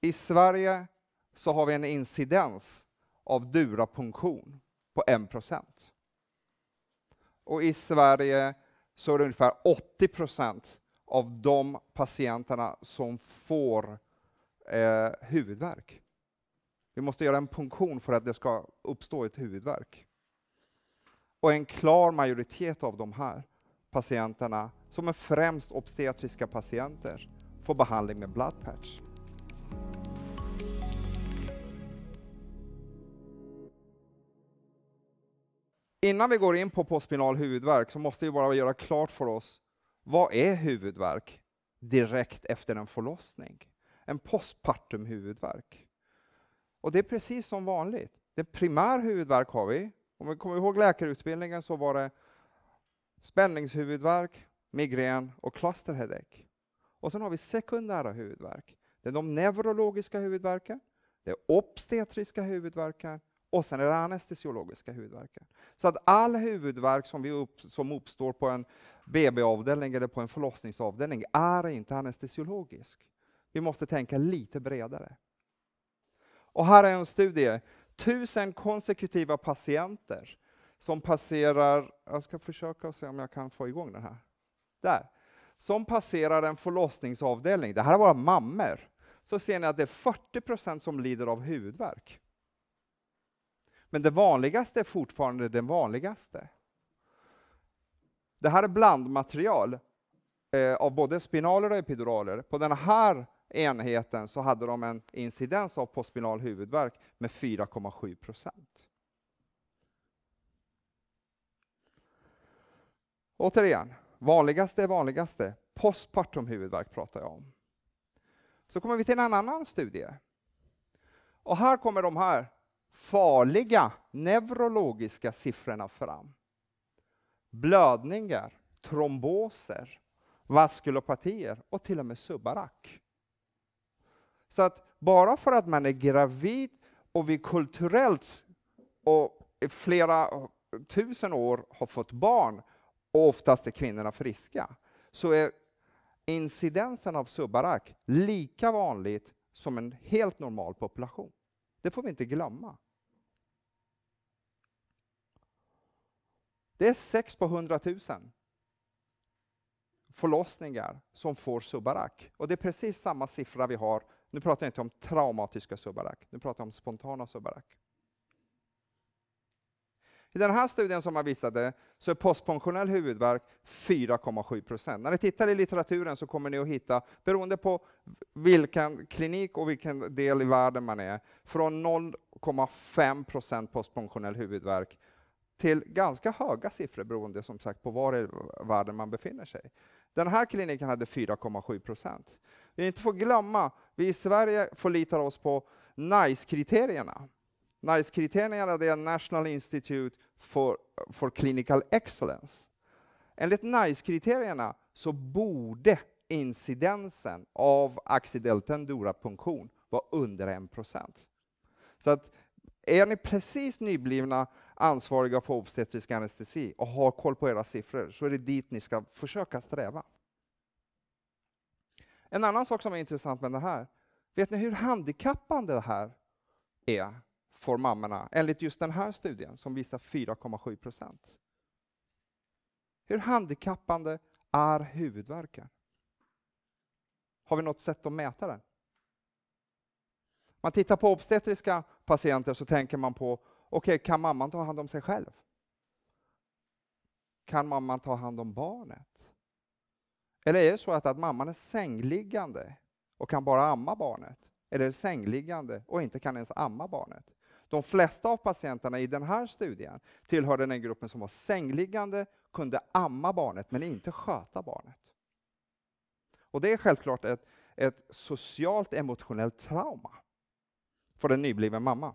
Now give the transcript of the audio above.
I Sverige så har vi en incidens av durapunktion på 1 procent. Och i Sverige så är det ungefär 80 procent av de patienterna som får eh, huvudvärk. Vi måste göra en punktion för att det ska uppstå ett huvudvärk. Och en klar majoritet av de här patienterna, som är främst obstetriska patienter, får behandling med bloodpatch. Innan vi går in på postspinal huvudvärk så måste vi bara göra klart för oss, vad är huvudvärk direkt efter en förlossning? En postpartum huvudvärk. Och det är precis som vanligt. Det primär huvudvärk har vi. Om vi kommer ihåg läkarutbildningen så var det spänningshuvudvärk, migrän och clusterheadache. Och sen har vi sekundära huvudvärk. Det är de neurologiska huvudvärken, det är obstetriska huvudvärken och sen är det anestesiologiska huvudvärken. Så att all huvudvärk som, vi upp, som uppstår på en BB-avdelning eller på en förlossningsavdelning är inte anestesiologisk. Vi måste tänka lite bredare. Och här är en studie, tusen konsekutiva patienter som passerar, jag ska försöka se om jag kan få igång den här. Där som passerar en förlossningsavdelning, det här är våra mammor, så ser ni att det är 40 som lider av huvudvärk. Men det vanligaste är fortfarande det vanligaste. Det här är blandmaterial eh, av både spinaler och epiduraler. På den här enheten så hade de en incidens av postspinal huvudvärk med 4,7 procent. Återigen, vanligaste är vanligaste, postpartum huvudvärk pratar jag om. Så kommer vi till en annan studie. Och här kommer de här farliga neurologiska siffrorna fram. Blödningar, tromboser, vaskulopatier och till och med subarak. Så att bara för att man är gravid och vi kulturellt och flera tusen år har fått barn och oftast är kvinnorna friska, så är incidensen av subarak lika vanligt som en helt normal population. Det får vi inte glömma. Det är 6 på 100 000 förlossningar som får subarak, Och det är precis samma siffra vi har, nu pratar jag inte om traumatiska subarak, nu pratar jag om spontana subarak. I den här studien som man visade så är postpensionell huvudvärk 4,7 procent. När ni tittar i litteraturen så kommer ni att hitta, beroende på vilken klinik och vilken del i världen man är, från 0,5 procent postpensionell huvudvärk till ganska höga siffror beroende som sagt på var i världen man befinner sig. Den här kliniken hade 4,7 procent. Vi inte glömma, vi i Sverige förlitar oss på NICE-kriterierna. NICE-kriterierna är National Institute for, for Clinical Excellence. Enligt NICE-kriterierna så borde incidensen av axidell tendurapunktion vara under 1 Så att är ni precis nyblivna ansvariga för obstetrisk anestesi och har koll på era siffror så är det dit ni ska försöka sträva. En annan sak som är intressant med det här, vet ni hur handikappande det här är? får mammorna, enligt just den här studien som visar 4,7 procent. Hur handikappande är huvudvärken? Har vi något sätt att mäta den? man tittar på obstetriska patienter så tänker man på, okej, okay, kan mamman ta hand om sig själv? Kan mamman ta hand om barnet? Eller är det så att, att mamman är sängliggande och kan bara amma barnet? Eller är sängliggande och inte kan ens amma barnet? De flesta av patienterna i den här studien tillhörde den gruppen som var sängliggande, kunde amma barnet men inte sköta barnet. Och det är självklart ett, ett socialt emotionellt trauma för en nybliven mamma.